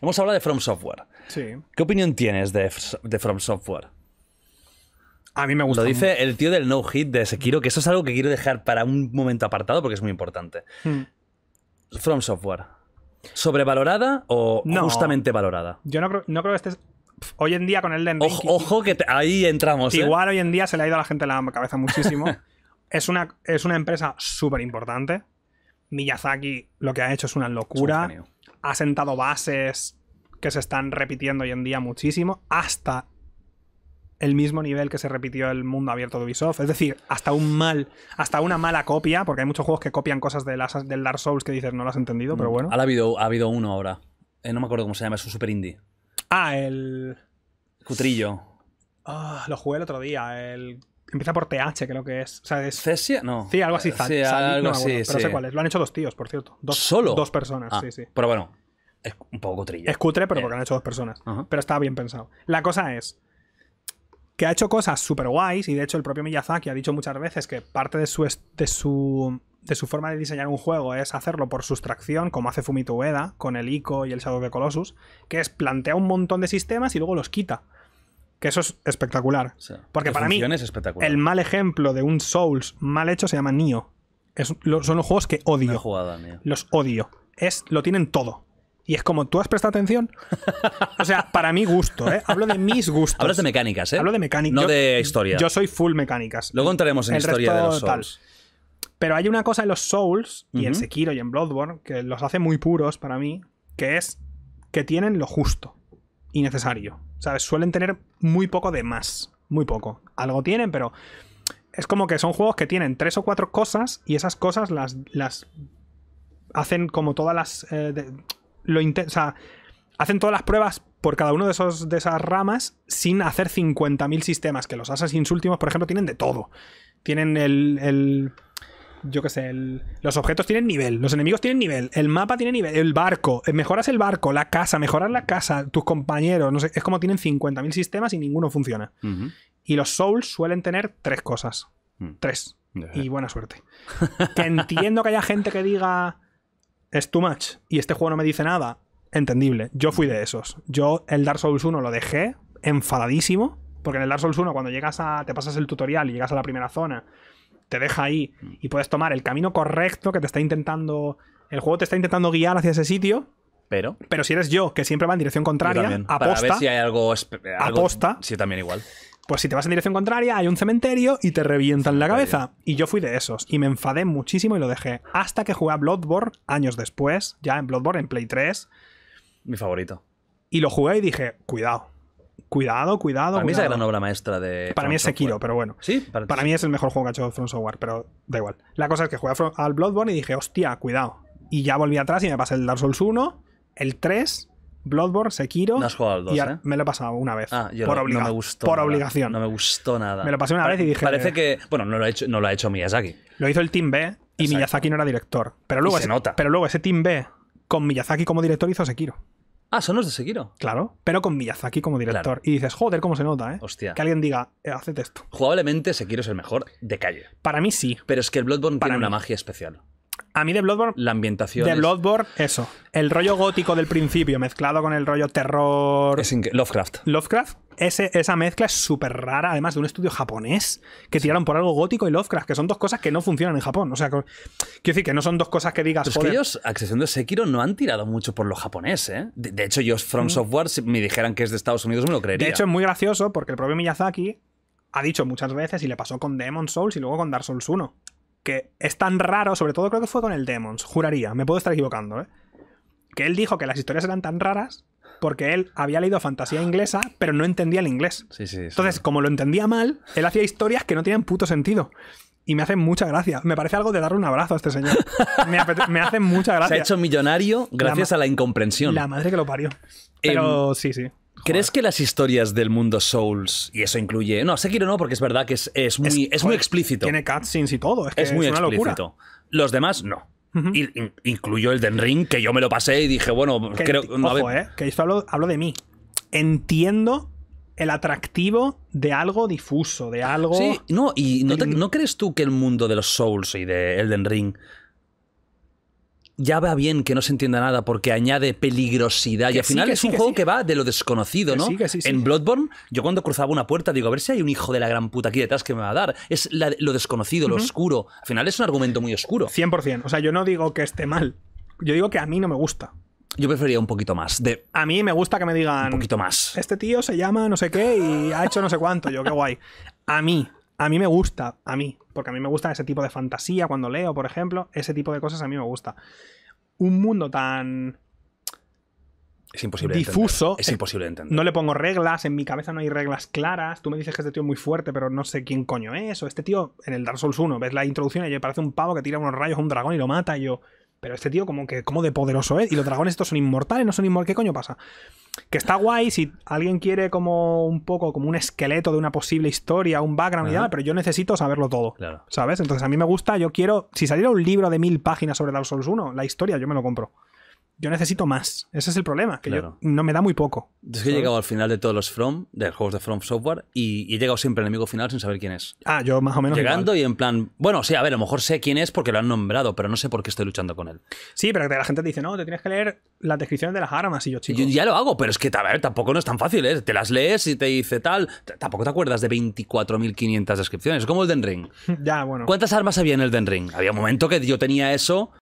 Hemos hablado de From Software. ¿Qué opinión tienes de, From Software? A mí me gusta. Lo dice el tío del no hit de Sekiro, que eso es algo que quiero dejar para un momento apartado porque es muy importante. Hmm. From Software. ¿Sobrevalorada o justamente valorada? Yo no creo, no creo que estés hoy en día con el de Ojo, ojo, que ahí entramos. ¿eh? Igual hoy en día se le ha ido a la gente la cabeza muchísimo. es, una, es una empresa súper importante. Miyazaki lo que ha hecho es una locura. ha sentado bases que se están repitiendo hoy en día muchísimo, hasta el mismo nivel que se repitió el mundo abierto de Ubisoft. Es decir, hasta un mal, hasta una mala copia, porque hay muchos juegos que copian cosas del, del Dark Souls que dices no lo has entendido, pero mm. bueno. Ha habido, ha habido uno ahora. Eh, no me acuerdo cómo se llama, es un super indie. Ah, el. Cutrillo. Ah, lo jugué el otro día, el Empieza por TH, creo que es. O es... ¿Cesia? No. Sí, algo así. sí, algo no, así, sé cuál es. Lo han hecho dos tíos, por cierto. Dos, ¿Solo? Dos personas, ah, sí, sí. Pero bueno, es un poco triste Es cutre, pero eh. porque lo han hecho dos personas. Pero estaba bien pensado. La cosa es que ha hecho cosas súper guays y de hecho el propio Miyazaki ha dicho muchas veces que parte de su, de su, de su forma de diseñar un juego es hacerlo por sustracción, como hace Fumito Ueda con el Ico y el Shadow of the Colossus, que es plantea un montón de sistemas y luego los quita. Que eso es espectacular. Porque para mí, el mal ejemplo de un Souls mal hecho se llama Nio. son los juegos que odio. los odio. Es, lo tienen todo. Y es como, ¿tú has prestado atención? O sea, para mi gusto, ¿eh? Hablo de mis gustos. Hablas de mecánicas, ¿eh? Hablo de mecánicas. No de historia. Yo soy full mecánicas. Luego entraremos en historia de los Souls. Pero hay una cosa en los Souls y en Sekiro y en Bloodborne que los hace muy puros para mí, que es que tienen lo justo innecesario. ¿Sabes? Suelen tener muy poco de más. Muy poco. Algo tienen, pero. Es como que son juegos que tienen tres o cuatro cosas y esas cosas las. las hacen como todas las. Eh, lo o sea, hacen todas las pruebas por cada uno de, esos, de esas ramas sin hacer 50.000 sistemas. Que los Assassin's últimos, por ejemplo, tienen de todo. Tienen el yo qué sé, los objetos tienen nivel, los enemigos tienen nivel, el mapa tiene nivel, el barco, eh, mejoras el barco, la casa, mejoras la casa, tus compañeros, no sé, es como tienen 50.000 sistemas y ninguno funciona. Y los Souls suelen tener tres cosas. Mm. Tres. Y buena suerte. que entiendo que haya gente que diga es too much y este juego no me dice nada. Entendible. Yo fui de esos. Yo el Dark Souls 1 lo dejé enfadadísimo. Porque en el Dark Souls 1, cuando llegas a. te pasas el tutorial y llegas a la primera zona te deja ahí y puedes tomar el camino correcto que te está intentando. El juego te está intentando guiar hacia ese sitio. Pero. Pero si eres yo, que siempre va en dirección contraria, aposta. ver si hay algo, algo. Aposta. Sí, también igual. Pues si te vas en dirección contraria, hay un cementerio y te revientan la cabeza. Y yo fui de esos. Y me enfadé muchísimo y lo dejé. Hasta que jugué a Bloodborne años después, ya en Bloodborne, en Play 3. Mi favorito. Y lo jugué y dije, cuidado. Cuidado, cuidado. Para mí es la gran obra maestra de. Para mí es Sekiro, pero bueno. Sí, para, mí es el mejor juego que ha hecho From Software, pero da igual. La cosa es que jugué al Bloodborne y dije, hostia, cuidado. Y ya volví atrás y me pasé el Dark Souls 1, el 3, Bloodborne, Sekiro. No has jugado ¿eh? Me lo he pasado una vez. Ah, por, por obligación. No me gustó nada. Me lo pasé una vez y dije. Parece que. Bueno, no lo ha hecho, no lo ha hecho Miyazaki. Lo hizo el Team B y Miyazaki no era director. Pero luego, se nota. pero luego ese Team B con Miyazaki como director hizo Sekiro. Ah, son los de Sekiro. Claro, pero con Miyazaki como director. Y dices, joder, cómo se nota, ¿eh? Hostia. Que alguien diga, eh, hace esto. Jugablemente Sekiro es el mejor de calle. Para mí sí. Pero es que el Bloodborne tiene una magia especial. A mí de Bloodborne. La ambientación. De Bloodborne, eso. El rollo gótico del principio mezclado con el rollo terror. Lovecraft. Lovecraft esa mezcla es súper rara, además de un estudio japonés que tiraron por algo gótico y Lovecraft, que son dos cosas que no funcionan en Japón. O sea, quiero decir que no son dos cosas que digas. Pues Que ellos, a excepción de Sekiro, no han tirado mucho por lo japonés, ¿eh? De, hecho, yo, From mm. Software, si me dijeran que es de Estados Unidos, me lo creería. De hecho, es muy gracioso porque el propio Miyazaki ha dicho muchas veces y le pasó con Demon Souls y luego con Dark Souls 1. Que es tan raro, sobre todo creo que fue con el Demons, juraría, me puedo estar equivocando, ¿eh? Que él dijo que las historias eran tan raras porque él había leído fantasía inglesa, pero no entendía el inglés. Entonces, como lo entendía mal, él hacía historias que no tienen puto sentido. Y me hacen mucha gracia. Me parece algo de darle un abrazo a este señor. Me, hace mucha gracia. Se ha hecho millonario gracias a la incomprensión. La madre que lo parió. Em, pero sí, sí. ¿Crees que las historias del mundo Souls, y eso incluye. No, Sekiro no, porque es verdad que es, muy, es, muy explícito. Tiene cutscenes y todo. Es, muy una explícito. Los demás, no incluyó el Den Ring, que yo me lo pasé y dije, bueno, creo. Eh, que esto hablo, de mí. Entiendo el atractivo de algo difuso, de algo. Sí, no, y no, no, crees tú que el mundo de los Souls y de Elden Ring ya va bien que no se entienda nada porque añade peligrosidad. y al final es un juego que va de lo desconocido, ¿no? En Bloodborne, yo cuando cruzaba una puerta digo, a ver si hay un hijo de la gran puta aquí detrás que me va a dar. Es lo desconocido, lo oscuro. Al final es un argumento muy oscuro. 100%. O sea, yo no digo que esté mal. Yo digo que a mí no me gusta. Yo prefería un poquito más. De... A mí me gusta que me digan. Un poquito más. Este tío se llama no sé qué y ha hecho no sé cuánto. Yo, qué guay. A mí, a mí me gusta, a mí, porque a mí me gusta ese tipo de fantasía cuando leo, por ejemplo, ese tipo de cosas a mí me gusta. Un mundo tan es imposible difuso, entender. es imposible entender. No le pongo reglas, en mi cabeza no hay reglas claras. Tú me dices que este tío es muy fuerte, pero no sé quién coño es. O este tío en el Dark Souls 1, ves la introducción y parece un pavo que tira unos rayos a un dragón y lo mata. Y yo, pero este tío como que, como de poderoso es. ¿eh? Y los dragones estos son inmortales, no son inmortales. ¿Qué coño pasa? Que está guay si alguien quiere como un poco, como un esqueleto de una posible historia, un background y tal, pero yo necesito saberlo todo. ¿Sabes? Entonces a mí me gusta, yo quiero, si saliera un libro de mil páginas sobre Dark Souls 1, la historia yo me lo compro yo necesito más. Ese es el problema, que no me da muy poco. Es que he llegado al final de todos los From, de los juegos de From Software, y, he llegado siempre al enemigo final sin saber quién es. Ah, yo más o menos. Llegando y en plan, bueno, sí, a ver, a lo mejor sé quién es porque lo han nombrado, pero no sé por qué estoy luchando con él. Sí, pero la gente te dice, no, te tienes que leer las descripciones de las armas y yo, chico. ya lo hago, pero es que, a ver, tampoco no es tan fácil, ¿eh? Te las lees y te dice tal. Tampoco te acuerdas de 24.500 descripciones, como el Den Ring. ya, bueno. ¿Cuántas armas había en el Den Ring? Había un momento que yo tenía eso